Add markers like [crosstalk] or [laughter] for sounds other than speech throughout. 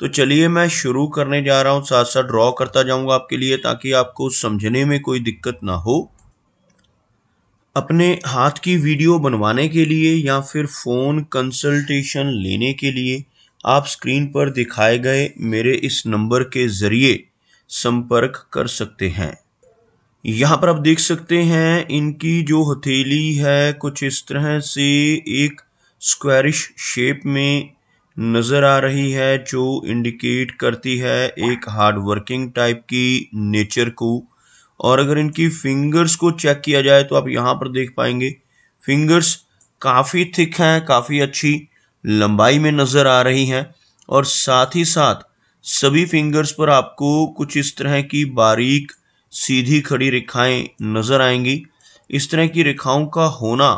तो चलिए मैं शुरू करने जा रहा हूँ साथ साथ ड्रॉ करता जाऊँगा आपके लिए ताकि आपको समझने में कोई दिक्कत ना हो अपने हाथ की वीडियो बनवाने के लिए या फिर फ़ोन कंसल्टेशन लेने के लिए आप स्क्रीन पर दिखाए गए मेरे इस नंबर के ज़रिए संपर्क कर सकते हैं यहाँ पर आप देख सकते हैं इनकी जो हथेली है कुछ इस तरह से एक स्क्वायरिश शेप में नजर आ रही है जो इंडिकेट करती है एक हार्ड वर्किंग टाइप की नेचर को और अगर इनकी फिंगर्स को चेक किया जाए तो आप यहाँ पर देख पाएंगे फिंगर्स काफ़ी थिक हैं काफ़ी अच्छी लंबाई में नज़र आ रही हैं और साथ ही साथ सभी फिंगर्स पर आपको कुछ इस तरह की बारीक सीधी खड़ी रेखाएं नज़र आएंगी इस तरह की रेखाओं का होना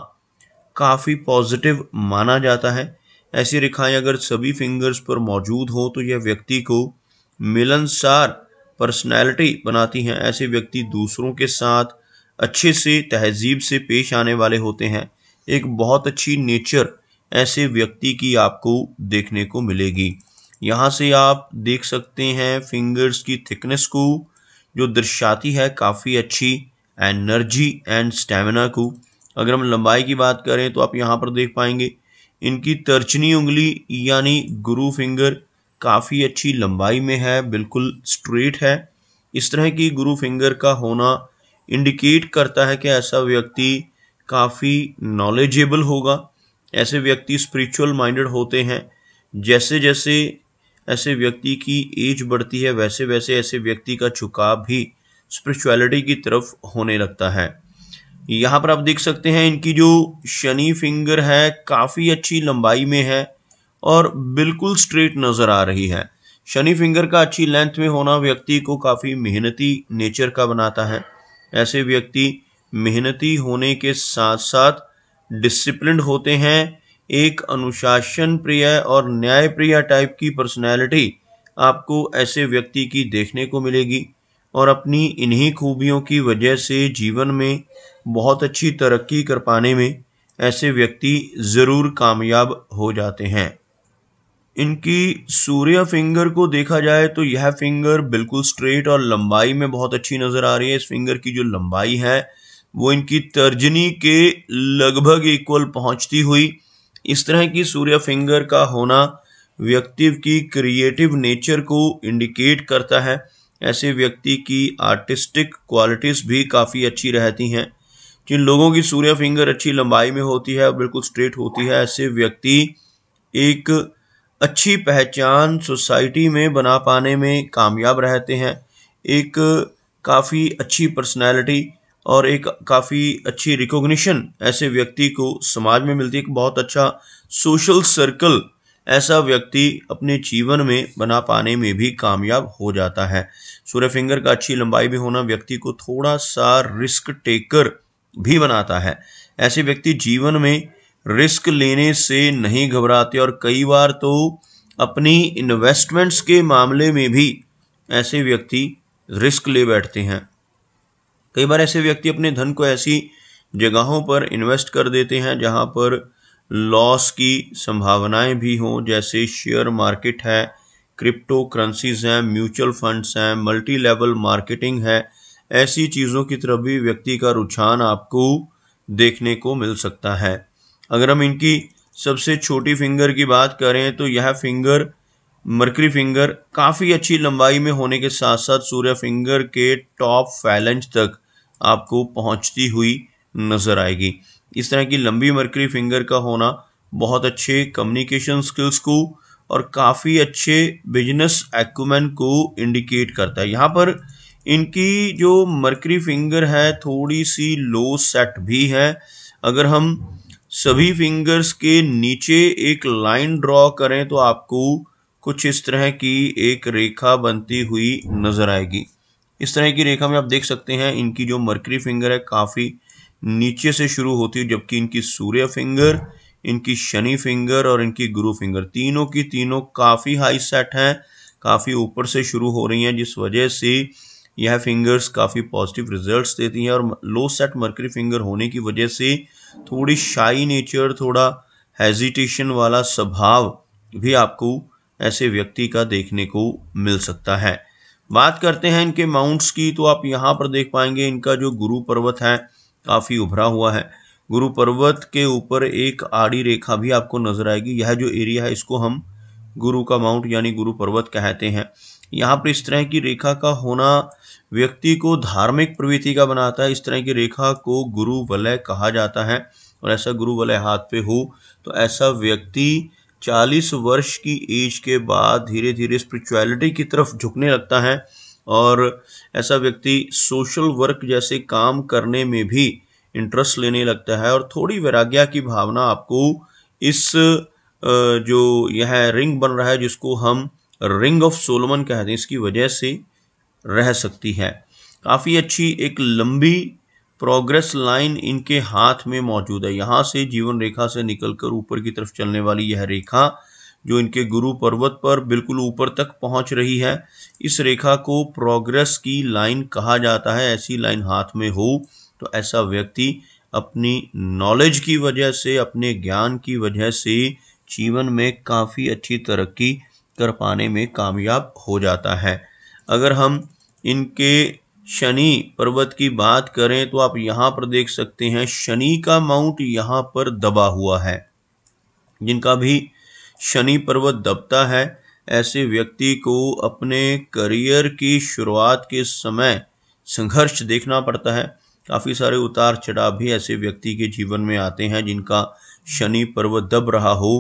काफ़ी पॉजिटिव माना जाता है ऐसी रेखाएं अगर सभी फिंगर्स पर मौजूद हों तो यह व्यक्ति को मिलनसार पर्सनैलिटी बनाती हैं ऐसे व्यक्ति दूसरों के साथ अच्छे से तहजीब से पेश आने वाले होते हैं एक बहुत अच्छी नेचर ऐसे व्यक्ति की आपको देखने को मिलेगी यहाँ से आप देख सकते हैं फिंगर्स की थिकनेस को जो दर्शाती है काफ़ी अच्छी एनर्जी एंड स्टेमिना को अगर हम लंबाई की बात करें तो आप यहाँ पर देख पाएंगे इनकी तर्चनी उंगली यानी गुरु फिंगर काफ़ी अच्छी लंबाई में है बिल्कुल स्ट्रेट है इस तरह की गुरु फिंगर का होना इंडिकेट करता है कि ऐसा व्यक्ति काफ़ी नॉलेजेबल होगा ऐसे व्यक्ति स्पिरिचुअल माइंडेड होते हैं जैसे जैसे ऐसे व्यक्ति की एज बढ़ती है वैसे वैसे ऐसे व्यक्ति का झुकाव भी स्पिरिचुअलिटी की तरफ होने लगता है यहाँ पर आप देख सकते हैं इनकी जो शनि फिंगर है काफ़ी अच्छी लंबाई में है और बिल्कुल स्ट्रेट नज़र आ रही है शनि फिंगर का अच्छी लेंथ में होना व्यक्ति को काफ़ी मेहनती नेचर का बनाता है ऐसे व्यक्ति मेहनती होने के साथ साथ डिसिप्लिन होते हैं एक अनुशासन प्रिय और न्याय प्रिय टाइप की पर्सनैलिटी आपको ऐसे व्यक्ति की देखने को मिलेगी और अपनी इन्हीं खूबियों की वजह से जीवन में बहुत अच्छी तरक्की कर पाने में ऐसे व्यक्ति ज़रूर कामयाब हो जाते हैं इनकी सूर्य फिंगर को देखा जाए तो यह फिंगर बिल्कुल स्ट्रेट और लंबाई में बहुत अच्छी नज़र आ रही है इस फिंगर की जो लंबाई है वो इनकी तर्जनी के लगभग इक्वल पहुंचती हुई इस तरह की सूर्य फिंगर का होना व्यक्ति की क्रिएटिव नेचर को इंडिकेट करता है ऐसे व्यक्ति की आर्टिस्टिक क्वालिटीज़ भी काफ़ी अच्छी रहती हैं जिन लोगों की सूर्य फिंगर अच्छी लंबाई में होती है बिल्कुल स्ट्रेट होती है ऐसे व्यक्ति एक अच्छी पहचान सोसाइटी में बना पाने में कामयाब रहते हैं एक काफ़ी अच्छी पर्सनैलिटी और एक काफ़ी अच्छी रिकॉग्निशन ऐसे व्यक्ति को समाज में मिलती है एक बहुत अच्छा सोशल सर्कल ऐसा व्यक्ति अपने जीवन में बना पाने में भी कामयाब हो जाता है सूर्य फिंगर का अच्छी लंबाई भी होना व्यक्ति को थोड़ा सा रिस्क टेकर भी बनाता है ऐसे व्यक्ति जीवन में रिस्क लेने से नहीं घबराते और कई बार तो अपनी इन्वेस्टमेंट्स के मामले में भी ऐसे व्यक्ति रिस्क ले बैठते हैं कई बार ऐसे व्यक्ति अपने धन को ऐसी जगहों पर इन्वेस्ट कर देते हैं जहां पर लॉस की संभावनाएं भी हों जैसे शेयर मार्केट है क्रिप्टो करेंसीज हैं म्यूचुअल फंड्स हैं मल्टी लेवल मार्केटिंग है ऐसी चीज़ों की तरफ भी व्यक्ति का रुझान आपको देखने को मिल सकता है अगर हम इनकी सबसे छोटी फिंगर की बात करें तो यह फिंगर मरकरी फिंगर काफ़ी अच्छी लंबाई में होने के साथ साथ सूर्य फिंगर के टॉप फैलेंज तक आपको पहुंचती हुई नज़र आएगी इस तरह की लंबी मरकरी फिंगर का होना बहुत अच्छे कम्युनिकेशन स्किल्स को और काफ़ी अच्छे बिजनेस एक्मेंट को इंडिकेट करता है यहाँ पर इनकी जो मर्करी फिंगर है थोड़ी सी लो सेट भी है अगर हम सभी फिंगर्स के नीचे एक लाइन ड्रॉ करें तो आपको कुछ इस तरह की एक रेखा बनती हुई नजर आएगी इस तरह की रेखा में आप देख सकते हैं इनकी जो मर्करी फिंगर है काफ़ी नीचे से शुरू होती है जबकि इनकी सूर्य फिंगर इनकी शनि फिंगर और इनकी गुरु फिंगर तीनों की तीनों काफ़ी हाई सेट हैं काफ़ी ऊपर से शुरू हो रही हैं जिस वजह से यह फिंगर्स काफ़ी पॉजिटिव रिजल्ट्स देती हैं और लो सेट मर्करी फिंगर होने की वजह से थोड़ी शाई नेचर थोड़ा हेजिटेशन वाला स्वभाव भी आपको ऐसे व्यक्ति का देखने को मिल सकता है बात करते हैं इनके माउंट्स की तो आप यहाँ पर देख पाएंगे इनका जो गुरु पर्वत है काफ़ी उभरा हुआ है गुरु पर्वत के ऊपर एक आड़ी रेखा भी आपको नजर आएगी यह जो एरिया है इसको हम गुरु का माउंट यानी गुरु पर्वत कहते हैं यहाँ पर इस तरह की रेखा का होना व्यक्ति को धार्मिक प्रवृत्ति का बनाता है इस तरह की रेखा को गुरु वलय कहा जाता है और ऐसा गुरु वलय हाथ पे हो तो ऐसा व्यक्ति चालीस वर्ष की एज के बाद धीरे धीरे स्पिरिचुअलिटी की तरफ झुकने लगता है और ऐसा व्यक्ति सोशल वर्क जैसे काम करने में भी इंटरेस्ट लेने लगता है और थोड़ी वैराग्या की भावना आपको इस जो यह रिंग बन रहा है जिसको हम रिंग ऑफ सोलमन कहते हैं इसकी वजह से रह सकती है काफ़ी अच्छी एक लंबी प्रोग्रेस लाइन इनके हाथ में मौजूद है यहाँ से जीवन रेखा से निकलकर ऊपर की तरफ चलने वाली यह रेखा जो इनके गुरु पर्वत पर बिल्कुल ऊपर तक पहुँच रही है इस रेखा को प्रोग्रेस की लाइन कहा जाता है ऐसी लाइन हाथ में हो तो ऐसा व्यक्ति अपनी नॉलेज की वजह से अपने ज्ञान की वजह से जीवन में काफ़ी अच्छी तरक्की कर पाने में कामयाब हो जाता है अगर हम इनके शनि पर्वत की बात करें तो आप यहाँ पर देख सकते हैं शनि का माउंट यहाँ पर दबा हुआ है जिनका भी शनि पर्वत दबता है ऐसे व्यक्ति को अपने करियर की शुरुआत के समय संघर्ष देखना पड़ता है काफ़ी सारे उतार चढ़ाव भी ऐसे व्यक्ति के जीवन में आते हैं जिनका शनि पर्वत दब रहा हो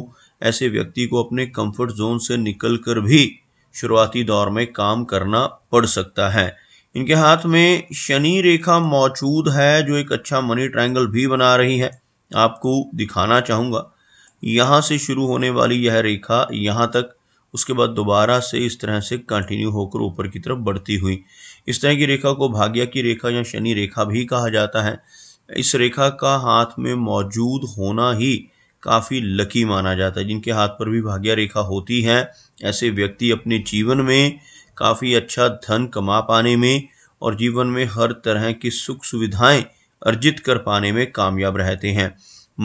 ऐसे व्यक्ति को अपने कंफर्ट जोन से निकलकर भी शुरुआती दौर में काम करना पड़ सकता है इनके हाथ में शनि रेखा मौजूद है जो एक अच्छा मनी ट्रायंगल भी बना रही है आपको दिखाना चाहूँगा यहाँ से शुरू होने वाली यह रेखा यहाँ तक उसके बाद दोबारा से इस तरह से कंटिन्यू होकर ऊपर की तरफ बढ़ती हुई इस तरह की रेखा को भाग्य की रेखा या शनि रेखा भी कहा जाता है इस रेखा का हाथ में मौजूद होना ही काफ़ी लकी माना जाता है जिनके हाथ पर भी भाग्य रेखा होती है ऐसे व्यक्ति अपने जीवन में काफ़ी अच्छा धन कमा पाने में और जीवन में हर तरह की सुख सुविधाएं अर्जित कर पाने में कामयाब रहते हैं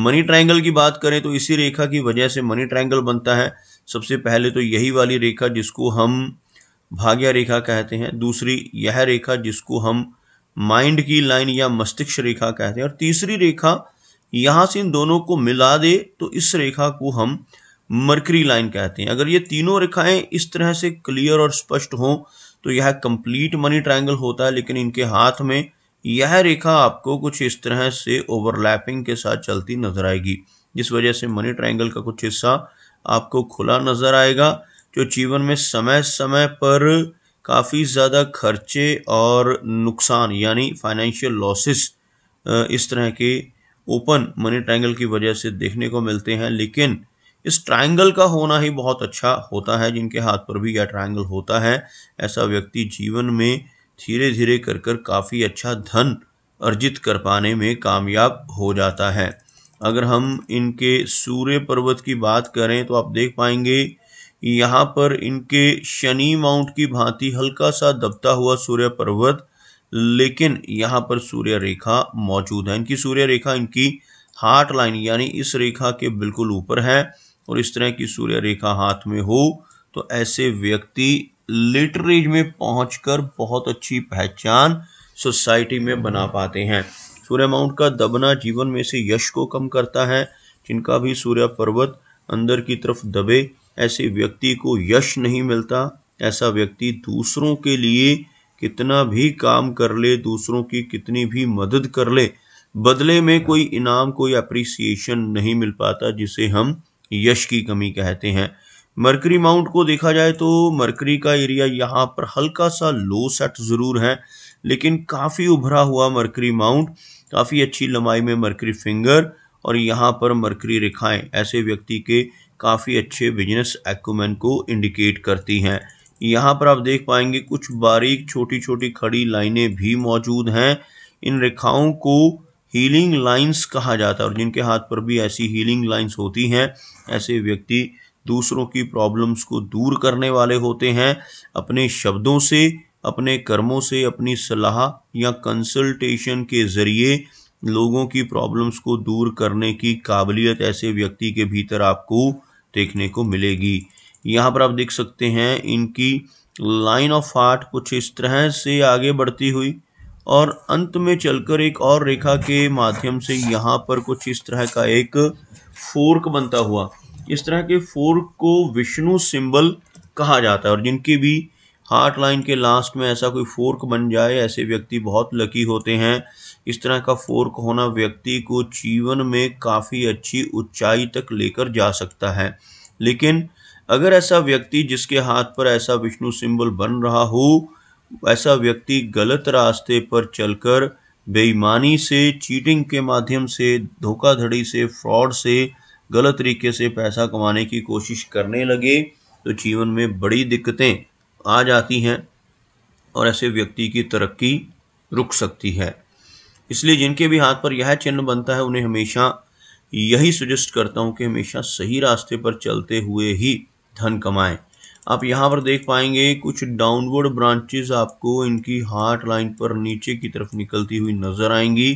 मनी ट्रायंगल की बात करें तो इसी रेखा की वजह से मनी ट्रायंगल बनता है सबसे पहले तो यही वाली रेखा जिसको हम भाग्य रेखा कहते हैं दूसरी यह रेखा जिसको हम माइंड की लाइन या मस्तिष्क रेखा कहते हैं और तीसरी रेखा यहाँ से इन दोनों को मिला दे तो इस रेखा को हम मर्करी लाइन कहते हैं अगर ये तीनों रेखाएं इस तरह से क्लियर और स्पष्ट हों तो यह कंप्लीट मनी ट्रायंगल होता है लेकिन इनके हाथ में यह रेखा आपको कुछ इस तरह से ओवरलैपिंग के साथ चलती नजर आएगी जिस वजह से मनी ट्रायंगल का कुछ हिस्सा आपको खुला नजर आएगा जो जीवन में समय समय पर काफ़ी ज़्यादा खर्चे और नुकसान यानी फाइनेंशियल लॉसेस इस तरह के ओपन मनी ट्रायंगल की वजह से देखने को मिलते हैं लेकिन इस ट्रायंगल का होना ही बहुत अच्छा होता है जिनके हाथ पर भी यह ट्रायंगल होता है ऐसा व्यक्ति जीवन में धीरे धीरे कर कर काफ़ी अच्छा धन अर्जित कर पाने में कामयाब हो जाता है अगर हम इनके सूर्य पर्वत की बात करें तो आप देख पाएंगे यहाँ पर इनके शनि माउंट की भांति हल्का सा दबता हुआ सूर्य पर्वत लेकिन यहाँ पर सूर्य रेखा मौजूद है इनकी सूर्य रेखा इनकी हार्ट लाइन यानी इस रेखा के बिल्कुल ऊपर है और इस तरह की सूर्य रेखा हाथ में हो तो ऐसे व्यक्ति लिटरेज में पहुंचकर बहुत अच्छी पहचान सोसाइटी में बना पाते हैं सूर्य माउंट का दबना जीवन में से यश को कम करता है जिनका भी सूर्य पर्वत अंदर की तरफ दबे ऐसे व्यक्ति को यश नहीं मिलता ऐसा व्यक्ति दूसरों के लिए कितना भी काम कर ले दूसरों की कितनी भी मदद कर ले बदले में कोई इनाम कोई अप्रिसिएशन नहीं मिल पाता जिसे हम यश की कमी कहते हैं मरकरी माउंट को देखा जाए तो मरकरी का एरिया यहाँ पर हल्का सा लो सेट ज़रूर है लेकिन काफ़ी उभरा हुआ मरकरी माउंट काफ़ी अच्छी लंबाई में मरकरी फिंगर और यहाँ पर मरकरी रेखाएं ऐसे व्यक्ति के काफ़ी अच्छे बिजनेस एक्मैन को इंडिकेट करती हैं यहाँ पर आप देख पाएंगे कुछ बारीक छोटी छोटी खड़ी लाइनें भी मौजूद हैं इन रेखाओं को हीलिंग लाइंस कहा जाता है और जिनके हाथ पर भी ऐसी हीलिंग लाइंस होती हैं ऐसे व्यक्ति दूसरों की प्रॉब्लम्स को दूर करने वाले होते हैं अपने शब्दों से अपने कर्मों से अपनी सलाह या कंसल्टेशन के ज़रिए लोगों की प्रॉब्लम्स को दूर करने की काबिलियत ऐसे व्यक्ति के भीतर आपको देखने को मिलेगी यहाँ पर आप देख सकते हैं इनकी लाइन ऑफ आर्ट कुछ इस तरह से आगे बढ़ती हुई और अंत में चलकर एक और रेखा के माध्यम से यहाँ पर कुछ इस तरह का एक फोर्क बनता हुआ इस तरह के फोर्क को विष्णु सिंबल कहा जाता है और जिनके भी हार्ट लाइन के लास्ट में ऐसा कोई फोर्क बन जाए ऐसे व्यक्ति बहुत लकी होते हैं इस तरह का फोर्क होना व्यक्ति को जीवन में काफ़ी अच्छी ऊंचाई तक लेकर जा सकता है लेकिन अगर ऐसा व्यक्ति जिसके हाथ पर ऐसा विष्णु सिंबल बन रहा हो ऐसा व्यक्ति गलत रास्ते पर चलकर बेईमानी से चीटिंग के माध्यम से धोखाधड़ी से फ्रॉड से गलत तरीके से पैसा कमाने की कोशिश करने लगे तो जीवन में बड़ी दिक्कतें आ जाती हैं और ऐसे व्यक्ति की तरक्की रुक सकती है इसलिए जिनके भी हाथ पर यह चिन्ह बनता है उन्हें हमेशा यही सुजेस्ट करता हूँ कि हमेशा सही रास्ते पर चलते हुए ही धन कमाएं आप यहाँ पर देख पाएंगे कुछ डाउनवर्ड ब्रांचेस आपको इनकी हार्ट लाइन पर नीचे की तरफ निकलती हुई नजर आएंगी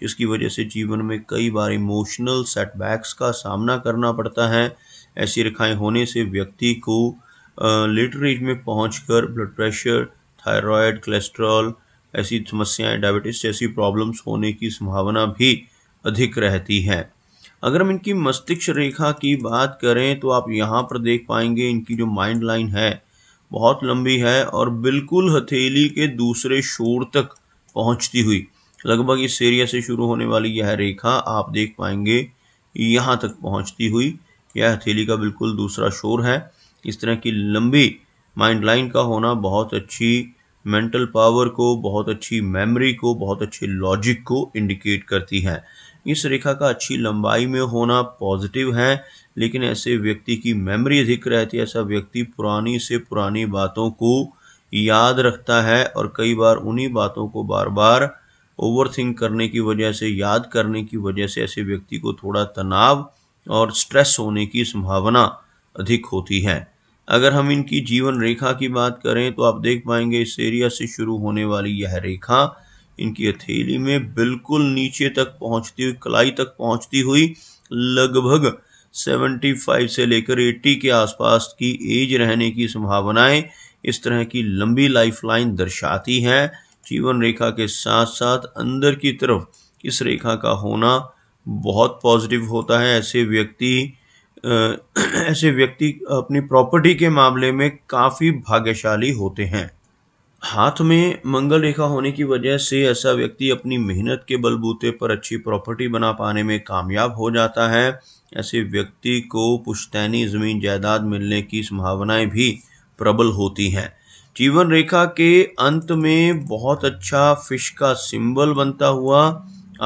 जिसकी वजह से जीवन में कई बार इमोशनल सेटबैक्स का सामना करना पड़ता है ऐसी रेखाएं होने से व्यक्ति को लेटर एज में पहुंचकर ब्लड प्रेशर थायराइड कोलेस्ट्रॉल ऐसी समस्याएं डायबिटीज जैसी प्रॉब्लम्स होने की संभावना भी अधिक रहती है अगर हम इनकी मस्तिष्क रेखा की बात करें तो आप यहाँ पर देख पाएंगे इनकी जो माइंड लाइन है बहुत लंबी है और बिल्कुल हथेली के दूसरे शोर तक पहुँचती हुई लगभग इस एरिया से शुरू होने वाली यह रेखा आप देख पाएंगे यहाँ तक पहुँचती हुई यह हथेली का बिल्कुल दूसरा शोर है इस तरह की लंबी माइंड लाइन का होना बहुत अच्छी मेंटल पावर को बहुत अच्छी मेमोरी को बहुत अच्छे लॉजिक को इंडिकेट करती है इस रेखा का अच्छी लंबाई में होना पॉजिटिव है लेकिन ऐसे व्यक्ति की मेमोरी अधिक रहती है ऐसा व्यक्ति पुरानी से पुरानी बातों को याद रखता है और कई बार उन्हीं बातों को बार बार ओवरथिंक करने की वजह से याद करने की वजह से ऐसे व्यक्ति को थोड़ा तनाव और स्ट्रेस होने की संभावना अधिक होती है अगर हम इनकी जीवन रेखा की बात करें तो आप देख पाएंगे इस एरिया से शुरू होने वाली यह रेखा इनकी हथेली में बिल्कुल नीचे तक पहुंचती हुई कलाई तक पहुंचती हुई लगभग 75 से लेकर 80 के आसपास की एज रहने की संभावनाएं इस तरह की लंबी लाइफलाइन दर्शाती हैं जीवन रेखा के साथ साथ अंदर की तरफ इस रेखा का होना बहुत पॉजिटिव होता है ऐसे व्यक्ति [clears throat] ऐसे व्यक्ति अपनी प्रॉपर्टी के मामले में काफ़ी भाग्यशाली होते हैं हाथ में मंगल रेखा होने की वजह से ऐसा व्यक्ति अपनी मेहनत के बलबूते पर अच्छी प्रॉपर्टी बना पाने में कामयाब हो जाता है ऐसे व्यक्ति को पुश्तैनी ज़मीन जायदाद मिलने की संभावनाएं भी प्रबल होती हैं जीवन रेखा के अंत में बहुत अच्छा फिश का सिंबल बनता हुआ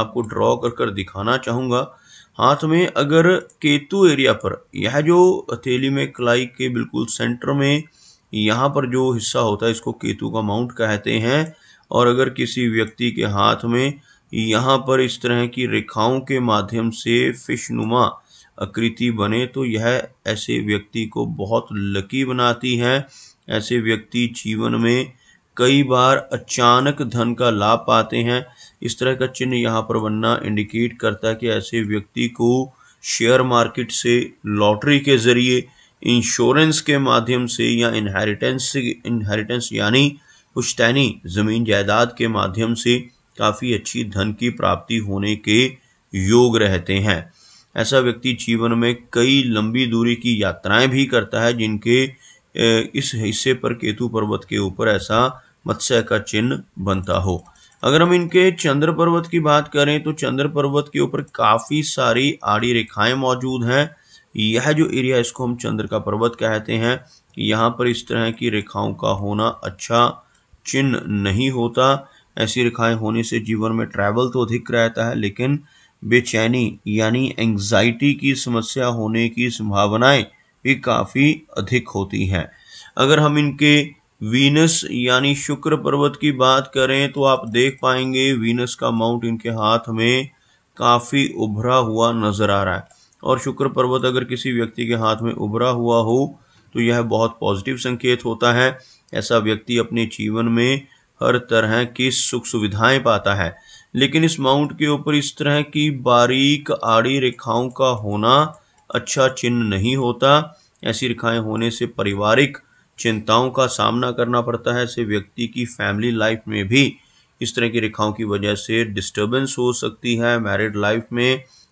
आपको ड्रॉ कर कर दिखाना चाहूँगा हाथ में अगर केतु एरिया पर यह जो हथेली में कलाई के बिल्कुल सेंटर में यहाँ पर जो हिस्सा होता है इसको केतु का माउंट कहते हैं और अगर किसी व्यक्ति के हाथ में यहाँ पर इस तरह की रेखाओं के माध्यम से फिश नुमा आकृति बने तो यह ऐसे व्यक्ति को बहुत लकी बनाती है ऐसे व्यक्ति जीवन में कई बार अचानक धन का लाभ पाते हैं इस तरह का चिन्ह यहाँ पर बनना इंडिकेट करता है कि ऐसे व्यक्ति को शेयर मार्केट से लॉटरी के ज़रिए इंश्योरेंस के माध्यम से या इनहेरिटेंस इनहेरिटेंस यानी पुश्तैनी ज़मीन जायदाद के माध्यम से काफ़ी अच्छी धन की प्राप्ति होने के योग रहते हैं ऐसा व्यक्ति जीवन में कई लंबी दूरी की यात्राएं भी करता है जिनके इस हिस्से पर केतु पर्वत के ऊपर ऐसा मत्स्य का चिन्ह बनता हो अगर हम इनके चंद्र पर्वत की बात करें तो चंद्र पर्वत के ऊपर काफ़ी सारी आड़ी रेखाएं मौजूद हैं यह जो एरिया इसको हम चंद्र का पर्वत कहते हैं यहाँ पर इस तरह की रेखाओं का होना अच्छा चिन्ह नहीं होता ऐसी रेखाएं होने से जीवन में ट्रैवल तो अधिक रहता है लेकिन बेचैनी यानी एंग्जाइटी की समस्या होने की संभावनाएं भी काफ़ी अधिक होती हैं अगर हम इनके वीनस यानी शुक्र पर्वत की बात करें तो आप देख पाएंगे वीनस का माउंट इनके हाथ में काफ़ी उभरा हुआ नज़र आ रहा है और शुक्र पर्वत अगर किसी व्यक्ति के हाथ में उभरा हुआ हो तो यह बहुत पॉजिटिव संकेत होता है ऐसा व्यक्ति अपने जीवन में हर तरह की सुख सुविधाएं पाता है लेकिन इस माउंट के ऊपर इस तरह की बारीक आड़ी रेखाओं का होना अच्छा चिन्ह नहीं होता ऐसी रेखाएं होने से पारिवारिक चिंताओं का सामना करना पड़ता है ऐसे व्यक्ति की फैमिली लाइफ में भी इस तरह की रेखाओं की वजह से डिस्टर्बेंस हो सकती है मैरिड लाइफ में